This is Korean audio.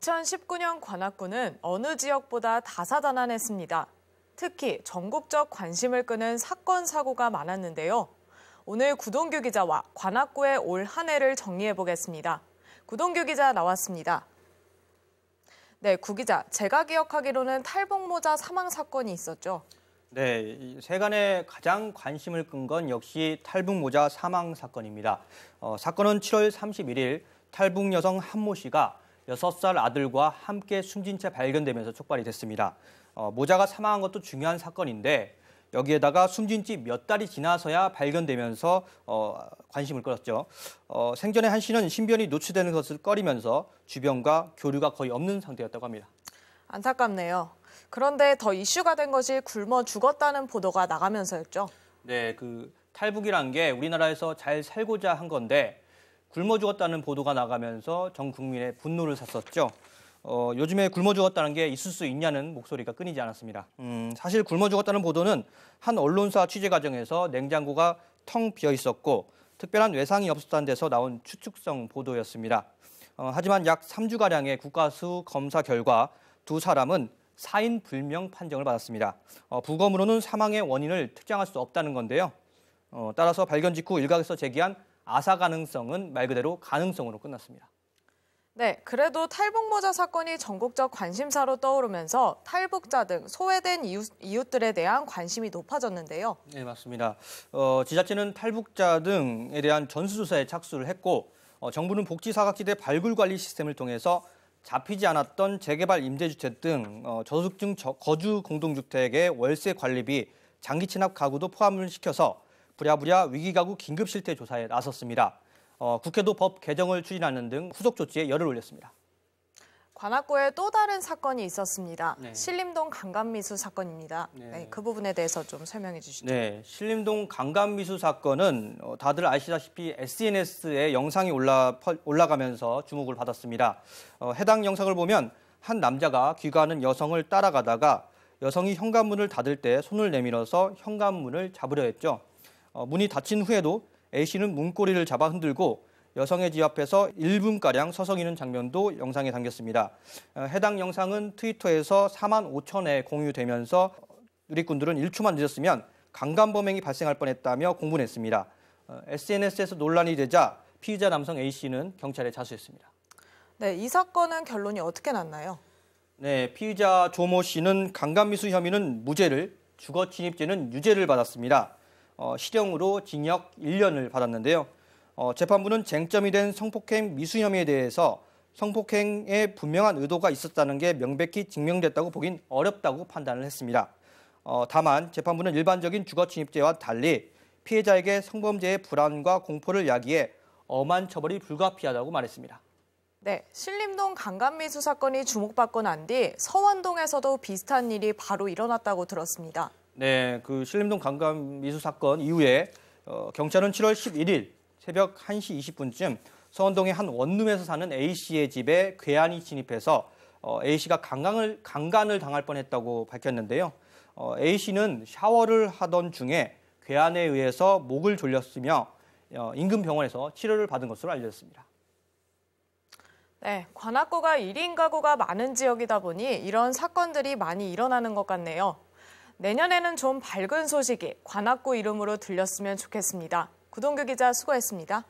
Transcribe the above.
2019년 관악구는 어느 지역보다 다사다난했습니다. 특히 전국적 관심을 끄는 사건 사고가 많았는데요. 오늘 구동규 기자와 관악구의 올 한 해를 정리해 보겠습니다. 구동규 기자 나왔습니다. 네, 구 기자, 제가 기억하기로는 탈북모자 사망 사건이 있었죠. 네, 세간에 가장 관심을 끈 건 역시 탈북모자 사망 사건입니다. 어, 사건은 7월 31일 탈북 여성 한모 씨가 6살 아들과 함께 숨진 채 발견되면서 촉발이 됐습니다. 어, 모자가 사망한 것도 중요한 사건인데 여기에다가 숨진 지 몇 달이 지나서야 발견되면서 어, 관심을 끌었죠. 어, 생전에 한 씨는 신변이 노출되는 것을 꺼리면서 주변과 교류가 거의 없는 상태였다고 합니다. 안타깝네요. 그런데 더 이슈가 된 것이 굶어 죽었다는 보도가 나가면서였죠. 네, 그 탈북이란 게 우리나라에서 잘 살고자 한 건데 굶어 죽었다는 보도가 나가면서 전 국민의 분노를 샀었죠. 어, 요즘에 굶어 죽었다는 게 있을 수 있냐는 목소리가 끊이지 않았습니다. 음, 사실 굶어 죽었다는 보도는 한 언론사 취재 과정에서 냉장고가 텅 비어 있었고 특별한 외상이 없었다는 데서 나온 추측성 보도였습니다. 어, 하지만 약 3주가량의 국가수 검사 결과 두 사람은 사인 불명 판정을 받았습니다. 어, 부검으로는 사망의 원인을 특정할 수 없다는 건데요. 어, 따라서 발견 직후 일각에서 제기한 아사 가능성은 말 그대로 가능성으로 끝났습니다. 네, 그래도 탈북모자 사건이 전국적 관심사로 떠오르면서 탈북자 등 소외된 이웃, 들에 대한 관심이 높아졌는데요. 네, 맞습니다. 어, 지자체는 탈북자 등에 대한 전수조사에 착수를 했고 어, 정부는 복지사각지대 발굴관리 시스템을 통해서 잡히지 않았던 재개발 임대주택 등 어, 저소득층 거주 공동주택의 월세 관리비, 장기 친납 가구도 포함을 시켜서 부랴부랴 위기가구 긴급실태 조사에 나섰습니다. 어, 국회도 법 개정을 추진하는 등 후속 조치에 열을 올렸습니다. 관악구에 또 다른 사건이 있었습니다. 네. 신림동 강간미수 사건입니다. 네. 네, 그 부분에 대해서 좀 설명해 주시죠. 네, 신림동 강간미수 사건은 어, 다들 아시다시피 SNS에 영상이 올라, 올라가면서 주목을 받았습니다. 어, 해당 영상을 보면 한 남자가 귀가하는 여성을 따라가다가 여성이 현관문을 닫을 때 손을 내밀어서 현관문을 잡으려 했죠. 어, 문이 닫힌 후에도 A씨는 문고리를 잡아 흔들고 여성의 집 앞에서 1분가량 서성이는 장면도 영상에 담겼습니다. 어, 해당 영상은 트위터에서 4만 5천에 공유되면서 누리꾼들은 1초만 늦었으면 강간범행이 발생할 뻔했다며 공분했습니다. 어, SNS에서 논란이 되자 피의자 남성 A씨는 경찰에 자수했습니다. 네, 이 사건은 결론이 어떻게 났나요? 네, 피의자 조모 씨는 강간미수 혐의는 무죄를, 주거 침입죄는 유죄를 받았습니다. 어, 실형으로 징역 1년을 받았는데요. 어, 재판부는 쟁점이 된 성폭행 미수 혐의에 대해서 성폭행에 분명한 의도가 있었다는 게 명백히 증명됐다고 보긴 어렵다고 판단을 했습니다. 어, 다만 재판부는 일반적인 주거 침입죄와 달리 피해자에게 성범죄의 불안과 공포를 야기해 엄한 처벌이 불가피하다고 말했습니다. 네, 신림동 강간미수 사건이 주목받고 난 뒤 서원동에서도 비슷한 일이 바로 일어났다고 들었습니다. 네, 그 신림동 강간 미수 사건 이후에 어, 경찰은 7월 11일 새벽 1시 20분쯤 서원동의 한 원룸에서 사는 A 씨의 집에 괴한이 진입해서 어, A 씨가 강간을 강간을 당할 뻔했다고 밝혔는데요. 어, A 씨는 샤워를 하던 중에 괴한에 의해서 목을 졸렸으며 어, 인근 병원에서 치료를 받은 것으로 알려졌습니다. 네, 관악구가 1인 가구가 많은 지역이다 보니 이런 사건들이 많이 일어나는 것 같네요. 내년에는 좀 밝은 소식이 관악구 이름으로 들렸으면 좋겠습니다. 구동규 기자 수고했습니다.